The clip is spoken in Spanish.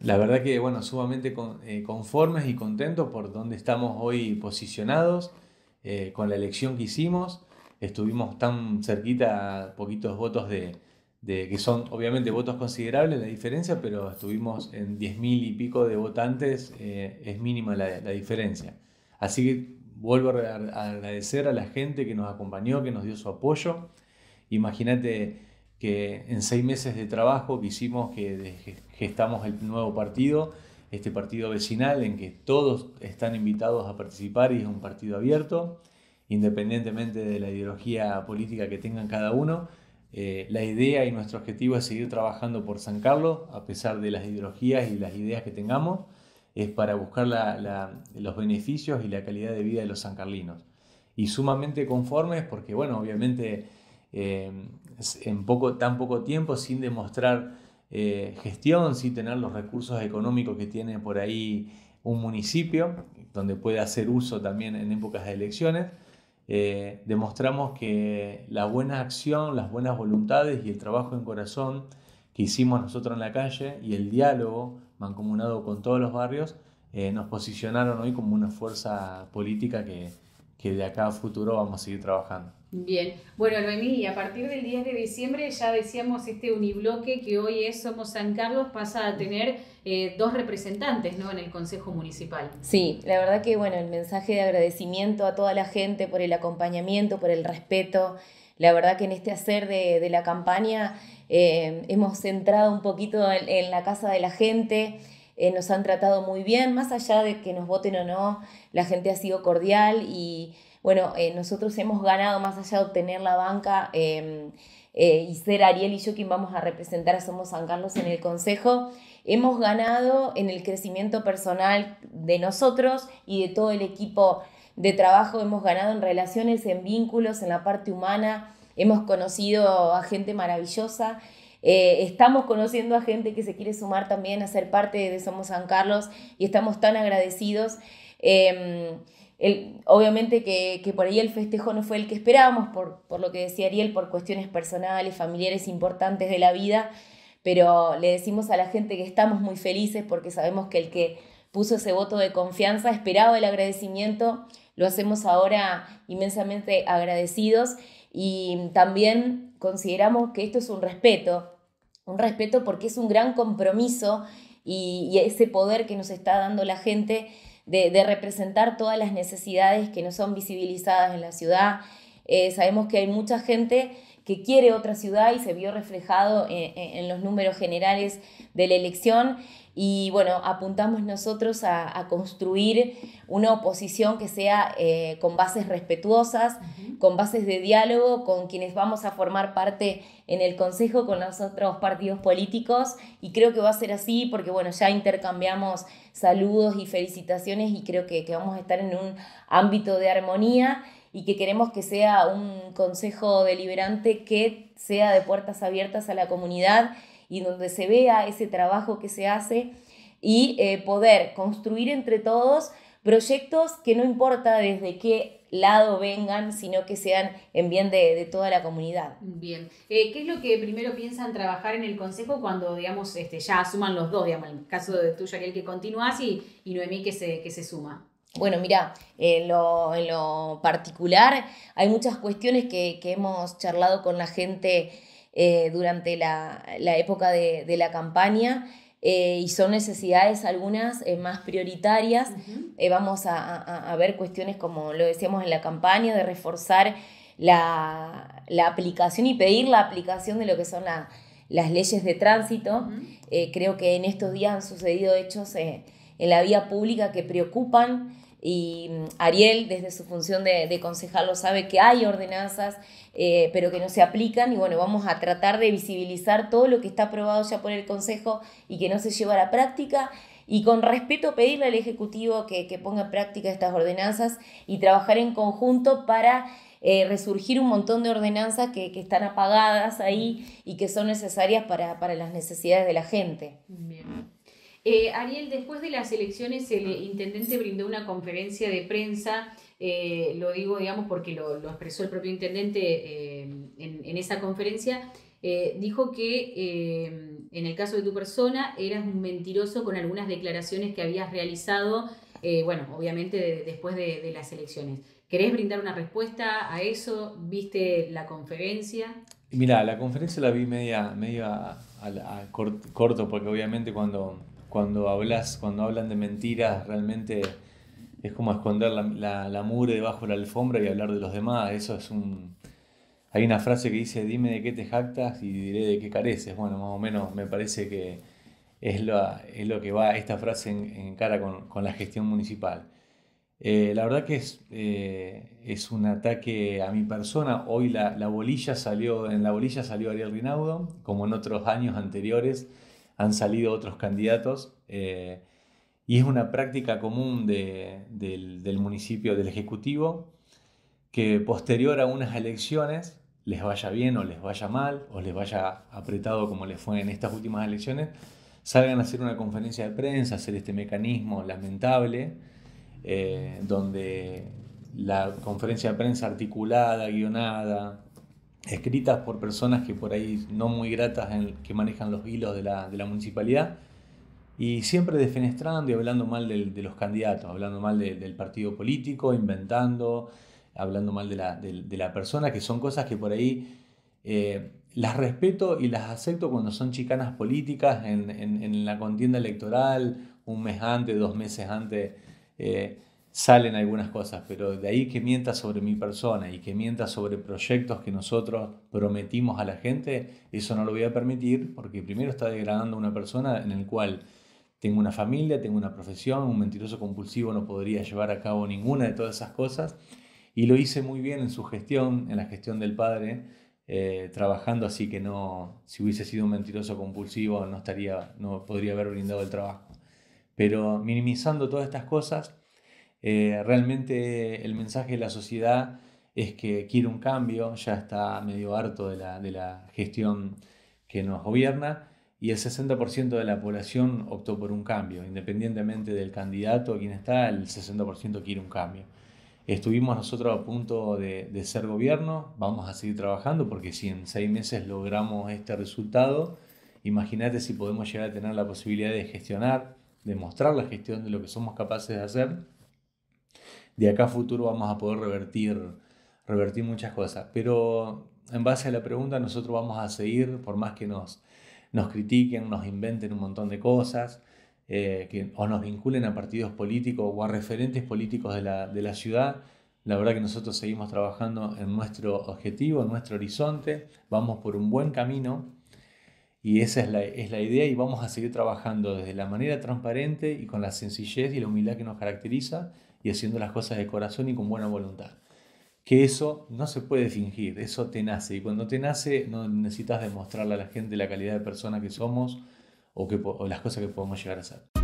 La verdad que, bueno, sumamente eh, conformes y contentos por donde estamos hoy posicionados, eh, con la elección que hicimos. Estuvimos tan cerquita poquitos votos de, que son obviamente votos considerables la diferencia, pero estuvimos en mil y pico de votantes, eh, es mínima la, la, diferencia. Así que vuelvo a agradecer a la gente que nos acompañó, que nos dio su apoyo. Imagínate que en seis meses de trabajo que hicimos, que gestamos el nuevo partido, este partido vecinal en que todos están invitados a participar y es un partido abierto, independientemente de la ideología política que tengan cada uno. Eh, la idea y nuestro objetivo es seguir trabajando por San Carlos, a pesar de las ideologías y las ideas que tengamos, es para buscar los beneficios y la calidad de vida de los sancarlinos. Y sumamente conformes porque, bueno, obviamente eh, en poco, tan poco tiempo sin demostrar eh, gestión, sin tener los recursos económicos que tiene por ahí un municipio, donde puede hacer uso también en épocas de elecciones. Eh, demostramos que la buena acción, las buenas voluntades y el trabajo en corazón que hicimos nosotros en la calle y el diálogo mancomunado con todos los barrios nos posicionaron hoy como una fuerza política que, que de acá a futuro vamos a seguir trabajando. Bien, bueno Noemí, y a partir del 10 de diciembre ya decíamos este unibloque que hoy es Somos San Carlos pasa a tener eh, dos representantes ¿no? en el Consejo Municipal. Sí, la verdad que bueno, el mensaje de agradecimiento a toda la gente por el acompañamiento, por el respeto. La verdad que en este hacer de, la campaña eh, hemos centrado un poquito en, la casa de la gente. Eh, nos han tratado muy bien, más allá de que nos voten o no, la gente ha sido cordial y, bueno, eh, nosotros hemos ganado más allá de obtener la banca em, eh, y ser Ariel y yo quien vamos a representar a Somos San Carlos en el Consejo, hemos ganado en el crecimiento personal de nosotros y de todo el equipo de trabajo, hemos ganado en relaciones, en vínculos, en la parte humana, hemos conocido a gente maravillosa. Eh, estamos conociendo a gente que se quiere sumar también a ser parte de Somos San Carlos y estamos tan agradecidos. Em, obviamente que, por ahí el festejo no fue el que esperábamos, por, lo que decía Ariel, por cuestiones personales, familiares importantes de la vida, pero le decimos a la gente que estamos muy felices porque sabemos que el que puso ese voto de confianza esperaba el agradecimiento, lo hacemos ahora inmensamente agradecidos y también consideramos que esto es un respeto, un respeto porque es un gran compromiso y ese poder que nos está dando la gente de, representar todas las necesidades que no son visibilizadas en la ciudad. Eh, sabemos que hay mucha gente que quiere otra ciudad y se vio reflejado eh, eh, en, los números generales de la elección. Y bueno, apuntamos nosotros a, construir una oposición que sea con bases respetuosas, con bases de diálogo con quienes vamos a formar parte en el Consejo, con los otros partidos políticos. Y creo que va a ser así porque, bueno, ya intercambiamos saludos y felicitaciones y creo que, que vamos a estar en un ámbito de armonía y que queremos que sea un consejo deliberante que sea de puertas abiertas a la comunidad y donde se vea ese trabajo que se hace y eh, poder construir entre todos proyectos que no importa desde qué lado vengan, sino que sean en bien de, toda la comunidad. Bien. Eh, ¿Qué es lo que primero piensan trabajar en el Consejo cuando, digamos, este, ya suman los dos, digamos, en el caso de tuyo, aquel que continúas y, y Noemí que se, que se suma? Bueno, mira, en lo, particular hay muchas cuestiones que, hemos charlado con la gente eh, durante la, época de, de la campaña. Eh, y son necesidades algunas eh, más prioritarias. Eh, vamos a, ver cuestiones como lo decíamos en la campaña de reforzar la, aplicación y pedir la aplicación de lo que son las leyes de tránsito. creo que en estos días han sucedido hechos en la vía pública que preocupan. Y mm, Ariel, desde su función de, concejal, lo sabe que hay ordenanzas, eh, pero que no se aplican. Y bueno, vamos a tratar de visibilizar todo lo que está aprobado ya por el Consejo y que no se lleva a la práctica. Y con respeto pedirle al Ejecutivo que, ponga en práctica estas ordenanzas y trabajar en conjunto para eh, resurgir un montón de ordenanzas que, que, están apagadas ahí y que son necesarias para, para las necesidades de la gente. Eh, Ariel, después de las elecciones, el intendente brindó una conferencia de prensa, eh, lo digo, digamos, porque lo, expresó el propio intendente eh, en, esa conferencia, dijo que en el caso de tu persona eras un mentiroso con algunas declaraciones que habías realizado, bueno, obviamente después de, las elecciones. ¿Querés brindar una respuesta a eso? ¿Viste la conferencia? Mira, la conferencia la vi media, media corto, porque obviamente cuando cuando hablas, cuando hablan de mentiras, realmente es como esconder la, la, debajo de la alfombra y hablar de los demás. Eso Hay una frase que dice: Dime de qué te jactas y diré de qué careces. Bueno, más o menos me parece que es lo, que va esta frase en, cara con, la gestión municipal. Eh, la verdad que es, eh, es un ataque a mi persona. Hoy la, bolilla salió, en la bolilla salió Ariel Rinaudo, como en otros años anteriores han salido otros candidatos. Eh, y es una práctica común del, municipio, del Ejecutivo, que posterior a unas elecciones, les vaya bien o les vaya mal, o les vaya apretado como les fue en estas últimas elecciones, salgan a hacer una conferencia de prensa, hacer este mecanismo lamentable, eh, donde la conferencia de prensa articulada, guionada, escritas por personas que por ahí no muy gratas que manejan los hilos de la, municipalidad y siempre desfenestrando y hablando mal de los candidatos, hablando mal del partido político, inventando, hablando mal de la, de, la, persona, que son cosas que por ahí eh, las respeto y las acepto cuando son chicanas políticas en, la contienda electoral, un mes antes, dos meses antes. Eh, salen algunas cosas, pero de ahí que mienta sobre mi persona y que mienta sobre proyectos que nosotros prometimos a la gente, eso no lo voy a permitir porque primero está degradando a una persona en el cual tengo una familia, tengo una profesión, un mentiroso compulsivo no podría llevar a cabo ninguna de todas esas cosas y lo hice muy bien en su gestión, en la gestión del padre, eh, trabajando así que no, si hubiese sido un mentiroso compulsivo no estaría, no podría haber brindado el trabajo. Pero minimizando todas estas cosas, eh, realmente el mensaje de la sociedad es que quiere un cambio, ya está medio harto de la, de la gestión que nos gobierna y el 60% de la población optó por un cambio, independientemente del candidato a quien está, el 60% quiere un cambio. Estuvimos nosotros a punto de, de, ser gobierno, vamos a seguir trabajando porque si en seis meses logramos este resultado, imagínate si podemos llegar a tener la posibilidad de gestionar, de mostrar la gestión de lo que somos capaces de hacer de acá a futuro vamos a poder revertir, revertir muchas cosas. Pero en base a la pregunta, nosotros vamos a seguir, por más que nos, nos critiquen, nos inventen un montón de cosas, eh, que, o nos vinculen a partidos políticos o a referentes políticos de la, ciudad, la verdad que nosotros seguimos trabajando en nuestro objetivo, en nuestro horizonte, vamos por un buen camino y esa es la, es la, idea y vamos a seguir trabajando desde la manera transparente y con la sencillez y la humildad que nos caracteriza y haciendo las cosas de corazón y con buena voluntad. Que eso no se puede fingir, eso te nace. Y cuando te nace no necesitas demostrarle a la gente la calidad de persona que somos o, las cosas que podemos llegar a ser.